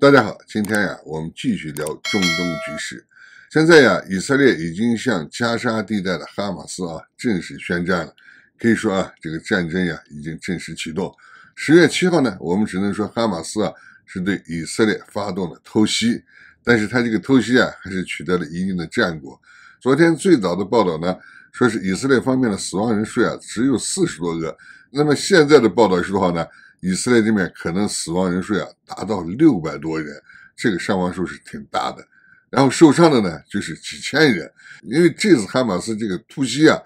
大家好，今天呀，我们继续聊中东局势。现在呀，以色列已经向加沙地带的哈马斯啊正式宣战了。可以说啊，这个战争呀已经正式启动。十月七号呢，我们只能说哈马斯啊是对以色列发动了偷袭，但是他这个偷袭啊还是取得了一定的战果。昨天最早的报道呢，说是以色列方面的死亡人数啊只有四十多个。那么现在的报道是多少呢？以色列这边可能死亡人数啊达到六百多人，这个伤亡数是挺大的。然后受伤的呢就是几千人，因为这次哈马斯这个突袭啊，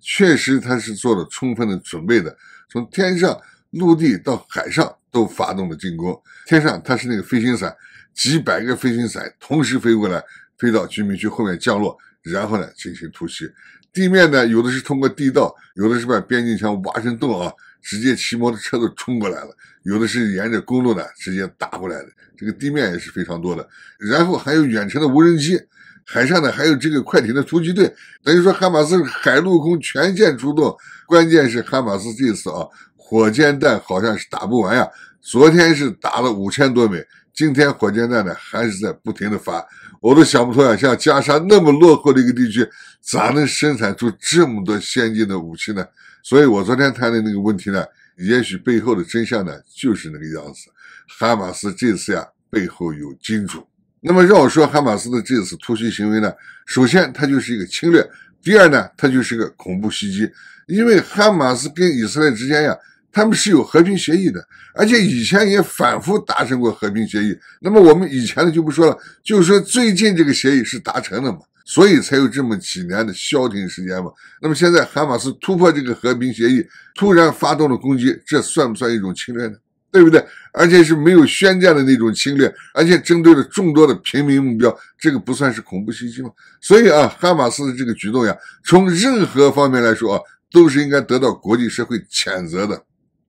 确实他是做了充分的准备的，从天上、陆地到海上都发动了进攻。天上他是那个飞行伞，几百个飞行伞同时飞过来，飞到居民区后面降落，然后呢进行突袭。地面呢有的是通过地道，有的是把边境墙挖成洞啊。直接骑摩托车都冲过来了，有的是沿着公路呢直接打过来的，这个地面也是非常多的。然后还有远程的无人机，海上呢还有这个快艇的突击队，等于说哈马斯海陆空全线出动。关键是哈马斯这次啊，火箭弹好像是打不完呀，昨天是打了五千多枚，今天火箭弹呢还是在不停的发，我都想不通啊，像加沙那么落后的一个地区，咋能生产出这么多先进的武器呢？所以，我昨天谈的那个问题呢，也许背后的真相呢，就是那个样子。哈马斯这次呀，背后有金主。那么，让我说，哈马斯的这次突袭行为呢，首先它就是一个侵略，第二呢，它就是个恐怖袭击。因为哈马斯跟以色列之间呀，他们是有和平协议的，而且以前也反复达成过和平协议。那么，我们以前的就不说了，就是说最近这个协议是达成的嘛。所以才有这么几年的消停时间嘛。那么现在，哈马斯突破这个和平协议，突然发动了攻击，这算不算一种侵略呢？对不对？而且是没有宣战的那种侵略，而且针对了众多的平民目标，这个不算是恐怖袭击吗？所以啊，哈马斯的这个举动呀，从任何方面来说啊，都是应该得到国际社会谴责的。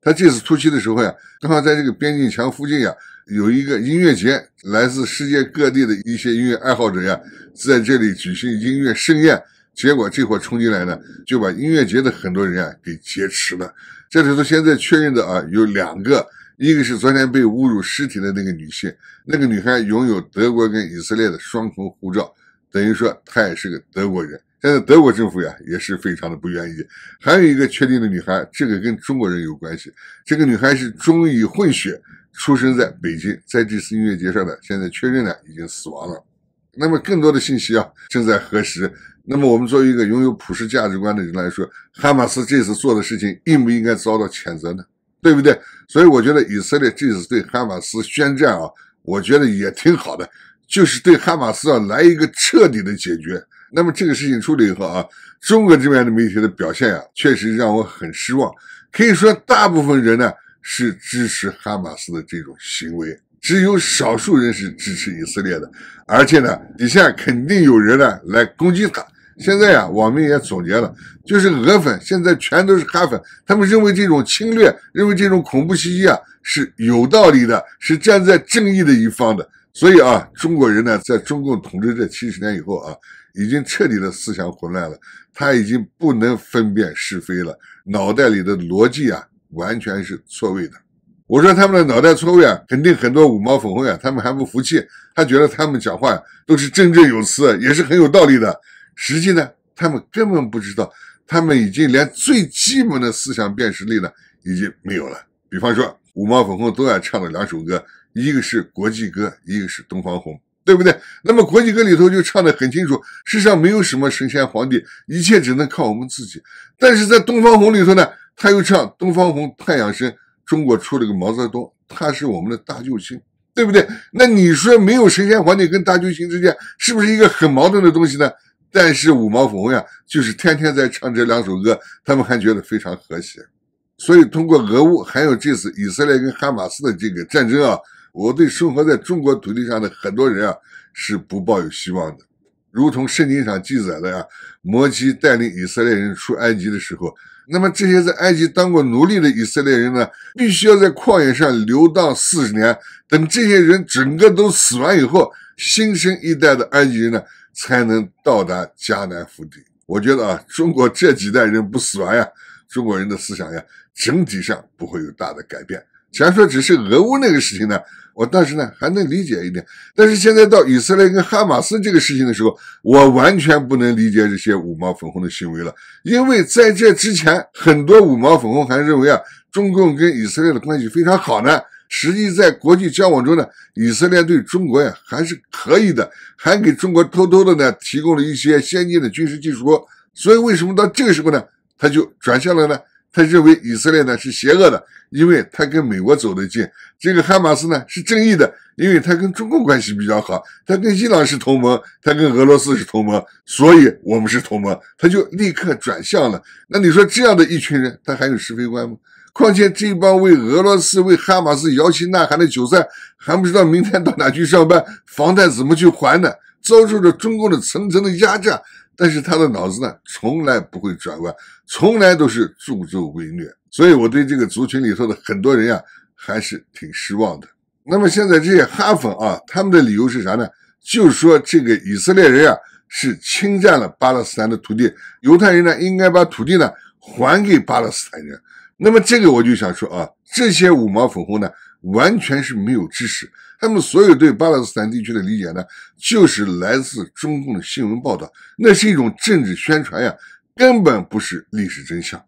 他这次突袭的时候呀，刚好在这个边境墙附近呀。有一个音乐节，来自世界各地的一些音乐爱好者呀，在这里举行音乐盛宴。结果这伙冲进来呢，就把音乐节的很多人啊给劫持了。这里头现在确认的啊有两个，一个是昨天被侮辱尸体的那个女性，那个女孩拥有德国跟以色列的双重护照，等于说她也是个德国人。现在德国政府呀也是非常的不愿意。还有一个确定的女孩，这个跟中国人有关系，这个女孩是中以混血。出生在北京，在这次音乐节上呢，现在确认呢已经死亡了。那么更多的信息啊，正在核实。那么我们作为一个拥有普世价值观的人来说，哈马斯这次做的事情应不应该遭到谴责呢？对不对？所以我觉得以色列这次对哈马斯宣战啊，我觉得也挺好的，就是对哈马斯啊来一个彻底的解决。那么这个事情处理以后啊，中国这边的媒体的表现啊，确实让我很失望。可以说，大部分人呢。是支持哈马斯的这种行为，只有少数人是支持以色列的，而且呢，底下肯定有人呢来攻击他。现在啊，网民也总结了，就是俄粉现在全都是哈粉，他们认为这种侵略，认为这种恐怖袭击啊是有道理的，是站在正义的一方的。所以啊，中国人呢，在中共统治这七十年以后啊，已经彻底的思想混乱了，他已经不能分辨是非了，脑袋里的逻辑啊。完全是错位的。我说他们的脑袋错位啊，肯定很多五毛粉红啊，他们还不服气，他觉得他们讲话都是振振有词，也是很有道理的。实际呢，他们根本不知道，他们已经连最基本的思想辨识力呢，已经没有了。比方说，五毛粉红都爱唱的两首歌，一个是国际歌，一个是东方红。对不对？那么国际歌里头就唱得很清楚，世上没有什么神仙皇帝，一切只能靠我们自己。但是在东方红里头呢，他又唱东方红，太阳升，中国出了个毛泽东，他是我们的大救星，对不对？那你说没有神仙皇帝跟大救星之间，是不是一个很矛盾的东西呢？但是五毛红呀，就是天天在唱这两首歌，他们还觉得非常和谐。所以通过俄乌还有这次以色列跟哈马斯的这个战争啊。我对生活在中国土地上的很多人啊，是不抱有希望的。如同圣经上记载的呀，摩西带领以色列人出埃及的时候，那么这些在埃及当过奴隶的以色列人呢，必须要在旷野上流荡四十年，等这些人整个都死完以后，新生一代的埃及人呢，才能到达迦南福地。我觉得啊，中国这几代人不死完呀，中国人的思想呀，整体上不会有大的改变。假如说只是俄乌那个事情呢，我当时呢还能理解一点，但是现在到以色列跟哈马斯这个事情的时候，我完全不能理解这些五毛粉红的行为了。因为在这之前，很多五毛粉红还认为啊，中共跟以色列的关系非常好呢。实际在国际交往中呢，以色列对中国呀还是可以的，还给中国偷偷的呢提供了一些先进的军事技术。所以为什么到这个时候呢，他就转向了呢？他认为以色列呢是邪恶的，因为他跟美国走得近；这个哈马斯呢是正义的，因为他跟中共关系比较好，他跟伊朗是同盟，他跟俄罗斯是同盟，所以我们是同盟，他就立刻转向了。那你说这样的一群人，他还有是非观吗？况且这帮为俄罗斯、为哈马斯摇旗呐喊的韭菜，还不知道明天到哪去上班，房贷怎么去还呢？遭受着中共的层层的压榨。但是他的脑子呢，从来不会转弯，从来都是助纣为虐，所以我对这个族群里头的很多人呀，还是挺失望的。那么现在这些哈粉啊，他们的理由是啥呢？就是说这个以色列人啊，是侵占了巴勒斯坦的土地，犹太人呢，应该把土地呢还给巴勒斯坦人。那么这个我就想说啊，这些五毛粉红呢，完全是没有知识。他们所有对巴勒斯坦地区的理解呢，就是来自中共的新闻报道，那是一种政治宣传呀，根本不是历史真相。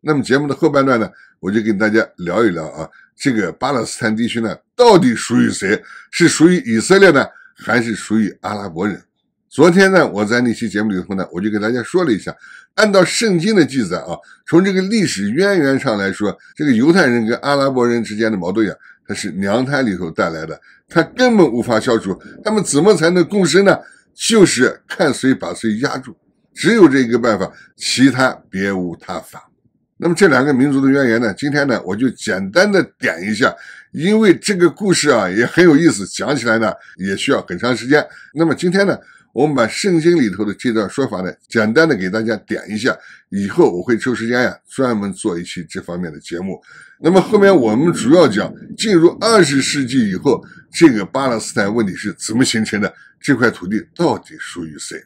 那么节目的后半段呢，我就跟大家聊一聊啊，这个巴勒斯坦地区呢，到底属于谁？是属于以色列呢，还是属于阿拉伯人？昨天呢，我在那期节目里头呢，我就给大家说了一下，按照圣经的记载啊，从这个历史渊源上来说，这个犹太人跟阿拉伯人之间的矛盾呀。它是娘胎里头带来的，它根本无法消除。那么怎么才能共生呢？就是看谁把谁压住，只有这一个办法，其他别无他法。那么这两个民族的渊源呢？今天呢我就简单的点一下，因为这个故事啊也很有意思，讲起来呢也需要很长时间。那么今天呢？我们把圣经里头的这段说法呢，简单的给大家点一下。以后我会抽时间呀，专门做一期这方面的节目。那么后面我们主要讲进入二十世纪以后，这个巴勒斯坦问题是怎么形成的？这块土地到底属于谁？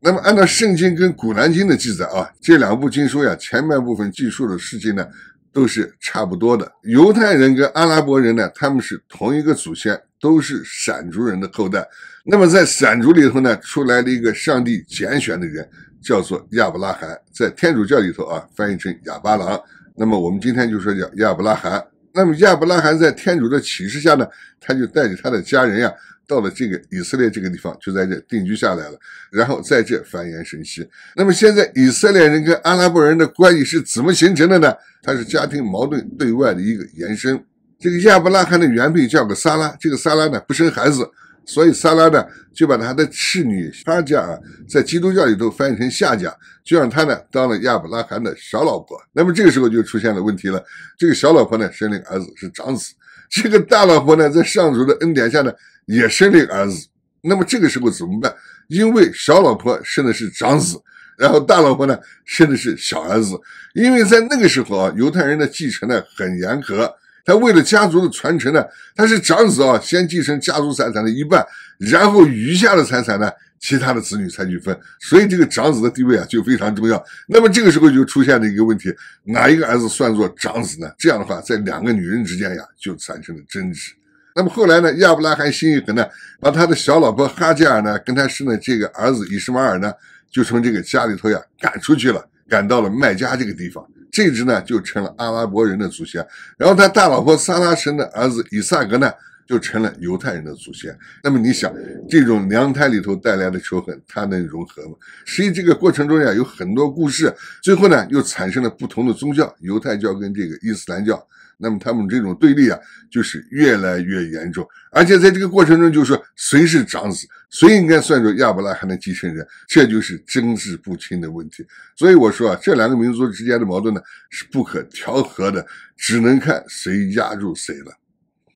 那么按照圣经跟古兰经的记载啊，这两部经书呀，前半部分记述的事情呢，都是差不多的。犹太人跟阿拉伯人呢，他们是同一个祖先。都是闪族人的后代。那么在闪族里头呢，出来了一个上帝拣选的人，叫做亚伯拉罕，在天主教里头啊，翻译成哑巴郎。那么我们今天就说叫亚伯拉罕。那么亚伯拉罕在天主的启示下呢，他就带着他的家人呀，到了这个以色列这个地方，就在这定居下来了，然后在这繁衍生息。那么现在以色列人跟阿拉伯人的关系是怎么形成的呢？它是家庭矛盾对外的一个延伸。这个亚伯拉罕的原配叫个萨拉，这个萨拉呢不生孩子，所以萨拉呢就把他的侍女哈家啊，在基督教里头翻译成夏家，就让他呢当了亚伯拉罕的小老婆。那么这个时候就出现了问题了，这个小老婆呢生了个儿子是长子，这个大老婆呢在上主的恩典下呢也生了个儿子。那么这个时候怎么办？因为小老婆生的是长子，然后大老婆呢生的是小儿子，因为在那个时候啊，犹太人的继承呢很严格。他为了家族的传承呢，他是长子啊，先继承家族财产的一半，然后余下的财产呢，其他的子女才去分。所以这个长子的地位啊就非常重要。那么这个时候就出现了一个问题：哪一个儿子算作长子呢？这样的话，在两个女人之间呀，就产生了争执。那么后来呢，亚伯拉罕心一狠呢，把他的小老婆哈吉尔呢，跟他生的这个儿子以什玛尔呢，就从这个家里头呀赶出去了，赶到了麦加这个地方。这只呢就成了阿拉伯人的祖先，然后他大老婆萨拉神的儿子以萨格呢。就成了犹太人的祖先。那么你想，这种娘胎里头带来的仇恨，它能融合吗？实际这个过程中呀，有很多故事。最后呢，又产生了不同的宗教，犹太教跟这个伊斯兰教。那么他们这种对立啊，就是越来越严重。而且在这个过程中，就是说谁是长子，谁应该算作亚伯拉罕的继承人，这就是争执不清的问题。所以我说啊，这两个民族之间的矛盾呢，是不可调和的，只能看谁压住谁了。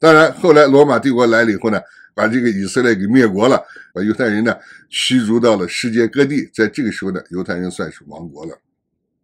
当然，后来罗马帝国来了以后呢，把这个以色列给灭国了，把犹太人呢驱逐到了世界各地。在这个时候呢，犹太人算是亡国了。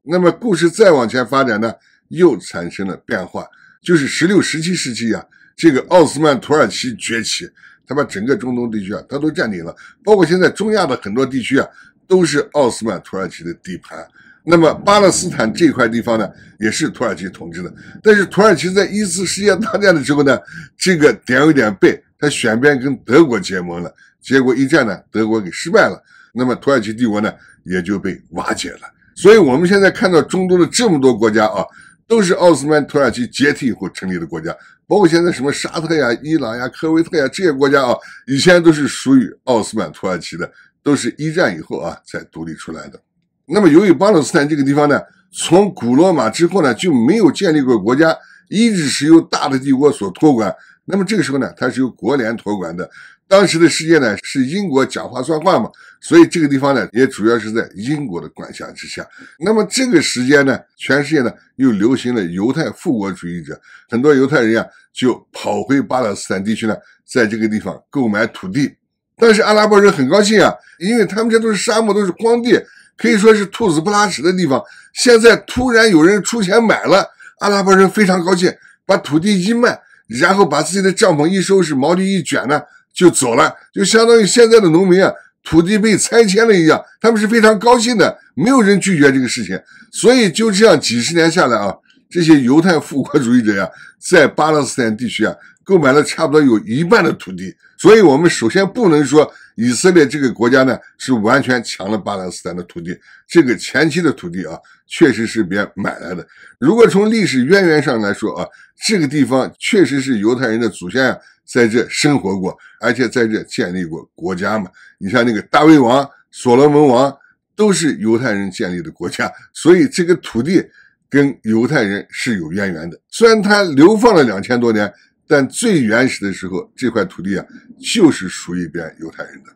那么故事再往前发展呢，又产生了变化，就是十六、十七世纪啊，这个奥斯曼土耳其崛起，他把整个中东地区啊，他都占领了，包括现在中亚的很多地区啊，都是奥斯曼土耳其的地盘。那么巴勒斯坦这块地方呢，也是土耳其统治的。但是土耳其在一次世界大战的时候呢，这个点有点背，他选边跟德国结盟了。结果一战呢，德国给失败了，那么土耳其帝国呢也就被瓦解了。所以我们现在看到中东的这么多国家啊，都是奥斯曼土耳其解体以后成立的国家，包括现在什么沙特呀、伊朗呀、科威特呀这些国家啊，以前都是属于奥斯曼土耳其的，都是一战以后啊才独立出来的。那么，由于巴勒斯坦这个地方呢，从古罗马之后呢就没有建立过国家，一直是由大的帝国所托管。那么这个时候呢，它是由国联托管的。当时的世界呢，是英国讲话算话嘛，所以这个地方呢，也主要是在英国的管辖之下。那么这个时间呢，全世界呢又流行了犹太复国主义者，很多犹太人啊就跑回巴勒斯坦地区呢，在这个地方购买土地。但是阿拉伯人很高兴啊，因为他们这都是沙漠，都是荒地。可以说是兔子不拉屎的地方，现在突然有人出钱买了，阿拉伯人非常高兴，把土地一卖，然后把自己的帐篷一收拾，毛驴一卷呢，就走了，就相当于现在的农民啊，土地被拆迁了一样，他们是非常高兴的，没有人拒绝这个事情，所以就这样几十年下来啊。这些犹太复国主义者呀，在巴勒斯坦地区啊，购买了差不多有一半的土地。所以，我们首先不能说以色列这个国家呢是完全抢了巴勒斯坦的土地。这个前期的土地啊，确实是别人买来的。如果从历史渊源上来说啊，这个地方确实是犹太人的祖先啊，在这生活过，而且在这建立过国家嘛。你像那个大卫王、所罗门王，都是犹太人建立的国家。所以，这个土地。跟犹太人是有渊源的，虽然他流放了两千多年，但最原始的时候这块土地啊就是属于边犹太人的。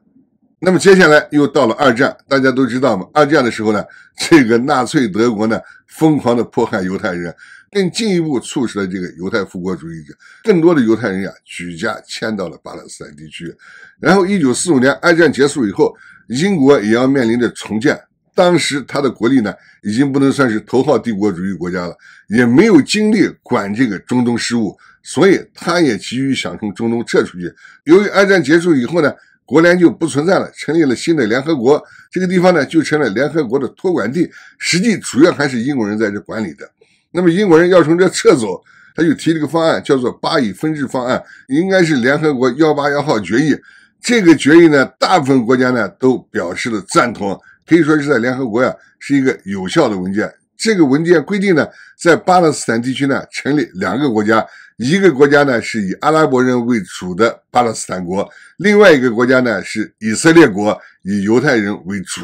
那么接下来又到了二战，大家都知道嘛，二战的时候呢，这个纳粹德国呢疯狂的迫害犹太人，更进一步促使了这个犹太复国主义者，更多的犹太人呀举家迁到了巴勒斯坦地区。然后一九四五年二战结束以后，英国也要面临着重建。当时他的国力呢，已经不能算是头号帝国主义国家了，也没有精力管这个中东事务，所以他也急于想从中东撤出去。由于二战结束以后呢，国联就不存在了，成立了新的联合国，这个地方呢就成了联合国的托管地，实际主要还是英国人在这管理的。那么英国人要从这撤走，他就提了个方案，叫做巴以分治方案，应该是联合国幺八幺号决议。这个决议呢，大部分国家呢都表示了赞同。可以说是在联合国呀，是一个有效的文件。这个文件规定呢，在巴勒斯坦地区呢成立两个国家，一个国家呢是以阿拉伯人为主的巴勒斯坦国，另外一个国家呢是以色列国以犹太人为主。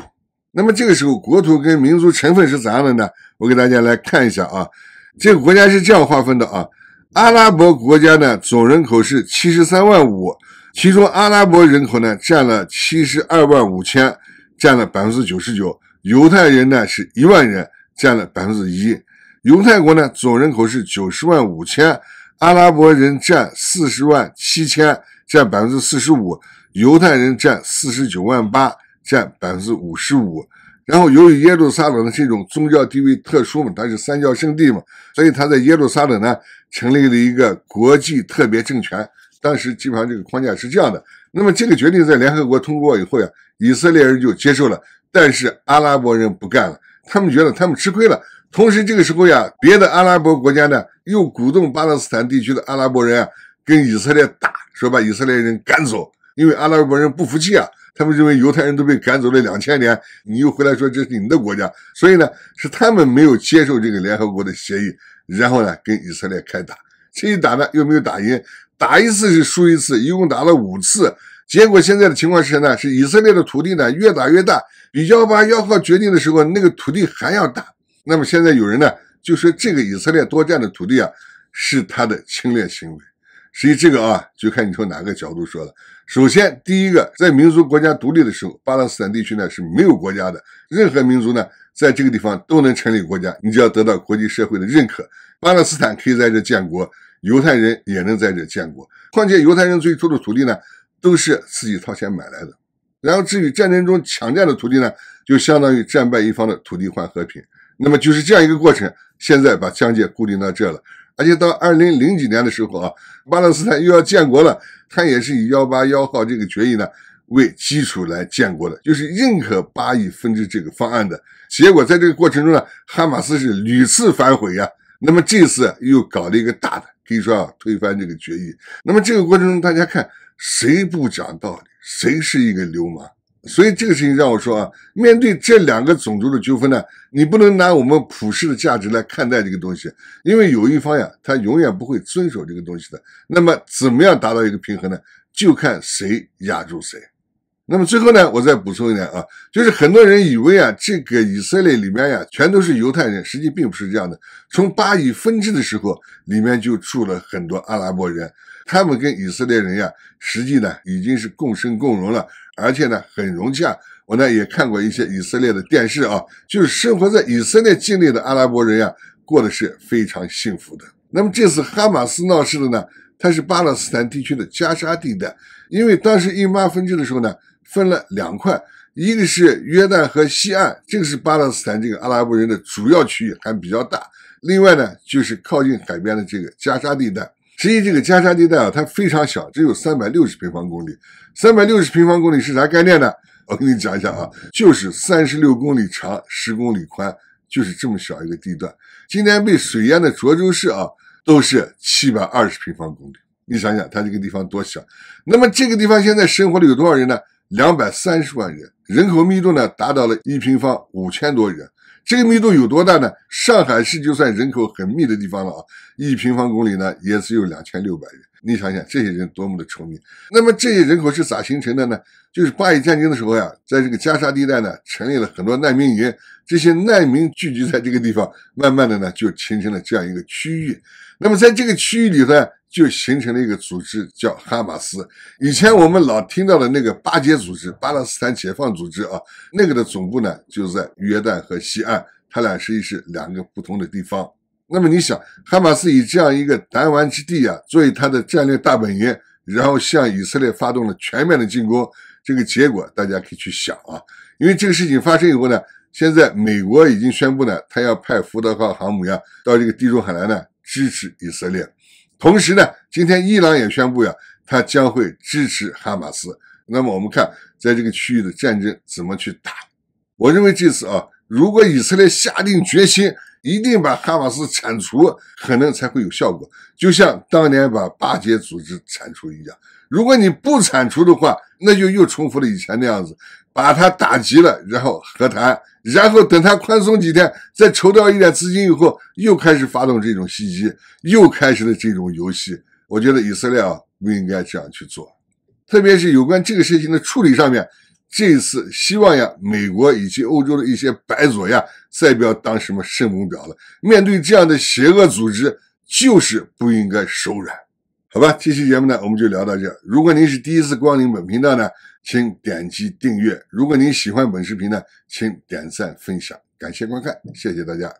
那么这个时候，国土跟民族成分是咋样的呢？我给大家来看一下啊，这个国家是这样划分的啊，阿拉伯国家呢总人口是七十三万五，其中阿拉伯人口呢占了七十二万五千。占了百分之九十九，犹太人呢是一万人，占了百分之一。犹太国呢总人口是九十万五千，阿拉伯人占四十万七千，占百分之四十五，犹太人占四十九万八，占百分之五十五。然后由于耶路撒冷的这种宗教地位特殊嘛，它是三教圣地嘛，所以他在耶路撒冷呢成立了一个国际特别政权。当时基本上这个框架是这样的。那么这个决定在联合国通过以后呀，以色列人就接受了，但是阿拉伯人不干了，他们觉得他们吃亏了。同时这个时候呀，别的阿拉伯国家呢又鼓动巴勒斯坦地区的阿拉伯人啊跟以色列打，说把以色列人赶走，因为阿拉伯人不服气啊，他们认为犹太人都被赶走了两千年，你又回来说这是你的国家，所以呢是他们没有接受这个联合国的协议，然后呢跟以色列开打，这一打呢又没有打赢。打一次是输一次，一共打了五次，结果现在的情况是呢，是以色列的土地呢越打越大，比幺八幺号决定的时候那个土地还要大。那么现在有人呢就说这个以色列多占的土地啊是他的侵略行为，实际这个啊就看你从哪个角度说了。首先，第一个，在民族国家独立的时候，巴勒斯坦地区呢是没有国家的，任何民族呢在这个地方都能成立国家，你就要得到国际社会的认可，巴勒斯坦可以在这建国。犹太人也能在这建国，况且犹太人最初的土地呢，都是自己掏钱买来的。然后至于战争中抢占的土地呢，就相当于战败一方的土地换和平。那么就是这样一个过程。现在把疆界固定到这了，而且到二零零几年的时候啊，巴勒斯坦又要建国了，他也是以幺八幺号这个决议呢为基础来建国的，就是认可巴以分治这个方案的。结果在这个过程中呢，哈马斯是屡次反悔呀。那么这次又搞了一个大的。可以说啊，推翻这个决议。那么这个过程中，大家看谁不讲道理，谁是一个流氓。所以这个事情让我说啊，面对这两个种族的纠纷呢，你不能拿我们普世的价值来看待这个东西，因为有一方呀，他永远不会遵守这个东西的。那么怎么样达到一个平衡呢？就看谁压住谁。那么最后呢，我再补充一点啊，就是很多人以为啊，这个以色列里面呀，全都是犹太人，实际并不是这样的。从巴以分治的时候，里面就住了很多阿拉伯人，他们跟以色列人呀，实际呢已经是共生共荣了，而且呢很融洽。我呢也看过一些以色列的电视啊，就是生活在以色列境内的阿拉伯人呀，过得是非常幸福的。那么这次哈马斯闹事的呢，它是巴勒斯坦地区的加沙地带，因为当时印巴分治的时候呢。分了两块，一个是约旦河西岸，这个是巴勒斯坦这个阿拉伯人的主要区域，还比较大。另外呢，就是靠近海边的这个加沙地带。实际这个加沙地带啊，它非常小，只有三百六十平方公里。三百六十平方公里是啥概念呢？我给你讲一下啊，就是三十六公里长，十公里宽，就是这么小一个地段。今天被水淹的涿州市啊，都是七百二十平方公里。你想想，它这个地方多小？那么这个地方现在生活了有多少人呢？两百三十万人，人口密度呢达到了一平方五千多人。这个密度有多大呢？上海市就算人口很密的地方了啊，一平方公里呢也只有两千六百人。你想想，这些人多么的稠密。那么这些人口是咋形成的呢？就是巴以战争的时候呀，在这个加沙地带呢，成立了很多难民营，这些难民聚集在这个地方，慢慢的呢就形成了这样一个区域。那么在这个区域里头。就形成了一个组织，叫哈马斯。以前我们老听到的那个巴结组织、巴勒斯坦解放组织啊，那个的总部呢，就在约旦河西岸，它俩实际是两个不同的地方。那么你想，哈马斯以这样一个弹丸之地啊，作为它的战略大本营，然后向以色列发动了全面的进攻，这个结果大家可以去想啊。因为这个事情发生以后呢，现在美国已经宣布呢，他要派福特号航母呀到这个地中海来呢，支持以色列。同时呢，今天伊朗也宣布呀，他将会支持哈马斯。那么我们看，在这个区域的战争怎么去打？我认为这次啊，如果以色列下定决心，一定把哈马斯铲除，可能才会有效果。就像当年把巴解组织铲除一样。如果你不铲除的话，那就又重复了以前那样子。把他打击了，然后和谈，然后等他宽松几天，再抽掉一点资金以后，又开始发动这种袭击，又开始了这种游戏。我觉得以色列啊不应该这样去做，特别是有关这个事情的处理上面，这一次希望呀，美国以及欧洲的一些白左呀，再不要当什么圣母婊了。面对这样的邪恶组织，就是不应该手软。好吧，这期节目呢，我们就聊到这如果您是第一次光临本频道呢，请点击订阅。如果您喜欢本视频呢，请点赞分享。感谢观看，谢谢大家。